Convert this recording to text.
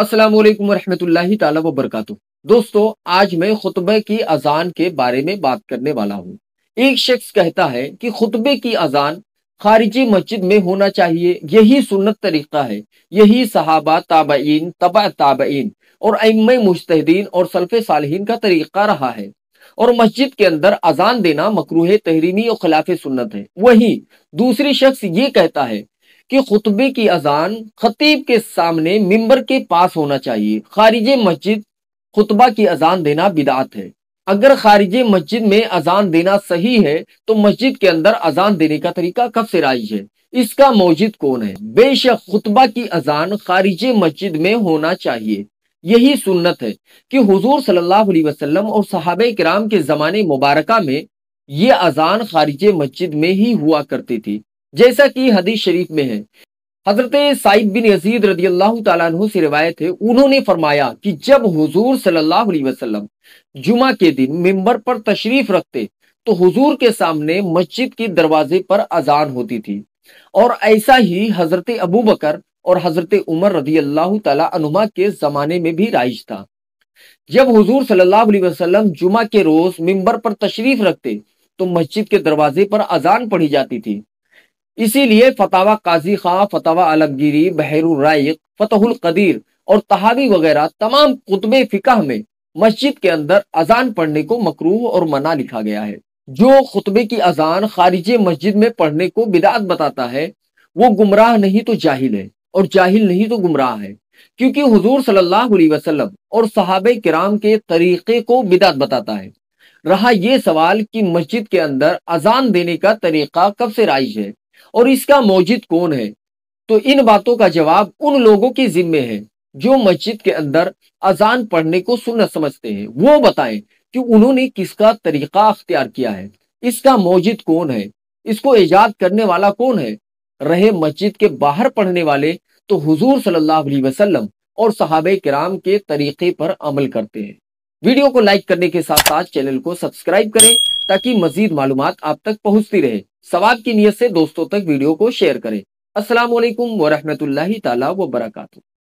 अस्सलाम वालेकुम वरहमतुल्लाहि ताला दोस्तों आज मैं खुतबे की अजान के बारे में बात करने वाला हूँ एक शख्स कहता है कि खुतबे की अजान खारिजी मस्जिद में होना चाहिए यही सुन्नत तरीका है यही सहाबा ताबईन तबा ताबईन और अम मुश्तदीन और सल्फे सालहीन का तरीका रहा है और मस्जिद के अंदर अजान देना मकरूह तहरीमी और खिलाफ सुन्नत है वही दूसरी शख्स ये कहता है कि खुतबे की अजान खतीब के सामने मिंबर के पास होना चाहिए खारिज मस्जिद खुतबा की अजान देना बिदात है अगर खारिज मस्जिद में अजान देना सही है तो मस्जिद के अंदर अजान देने का तरीका कब से राइज है इसका मौजिद कौन है बेशक खुतबा की अजान खारिज मस्जिद में होना चाहिए यही सुन्नत है कि हुजूर सल्लल्लाहु अलैहि वसल्लम और साहब कराम के ज़माने मुबारक में ये अजान खारिज मस्जिद में ही हुआ करती थी जैसा कि हदीस शरीफ में है हजरत साइब बिन यजीद रदी अल्लाह तु से रिवायत है उन्होंने फरमाया कि जब हुजूर सल्लल्लाहु अलैहि वसल्लम जुमा के दिन मेंबर पर तशरीफ रखते तो हुजूर के सामने मस्जिद के दरवाजे पर अजान होती थी और ऐसा ही हजरत अबू बकर और हजरत उमर रदी अल्लाह तुमा के जमाने में भी राइज था जब हुजूर सल्लल्लाहु अलैहि वसल्लम जुमा के रोज मिंबर पर तशरीफ रखते तो मस्जिद के दरवाजे पर अजान पढ़ी जाती थी इसीलिए फतावा काजी खां फतावा अलगगिरी बहरुल राइक फतहुल कदीर और तहावी वगैरह तमाम कुतब फिकाह में मस्जिद के अंदर अजान पढ़ने को मकरूह और मना लिखा गया है जो खुतबे की अजान खारिज मस्जिद में पढ़ने को बिदात बताता है वो गुमराह नहीं तो जाहिल है और जाहिल नहीं तो गुमराह है क्योंकि हुजूर सल्लल्लाहु अलैहि वसल्लम और साहब किराम के तरीके को बिदात बताता है रहा यह सवाल कि मस्जिद के अंदर अजान देने का तरीका कब से राइज है और इसका मौजिद कौन है तो इन बातों का जवाब उन लोगों के जिम्मे है जो मस्जिद के अंदर अजान पढ़ने को सुनना समझते हैं वो बताएं कि उन्होंने किसका तरीका अख्तियार किया है इसका मौजिद कौन है इसको ईजाद करने वाला कौन है रहे मस्जिद के बाहर पढ़ने वाले तो हुजूर सल्लल्लाहु अलैहि वसल्लम और साहब कराम के तरीके पर अमल करते हैं वीडियो को लाइक करने के साथ साथ चैनल को सब्सक्राइब करें ताकि मजीद मालूम आप तक पहुंचती रहे सवाब की नीयत से दोस्तों तक वीडियो को शेयर करें असल वरहमत ला वबरकू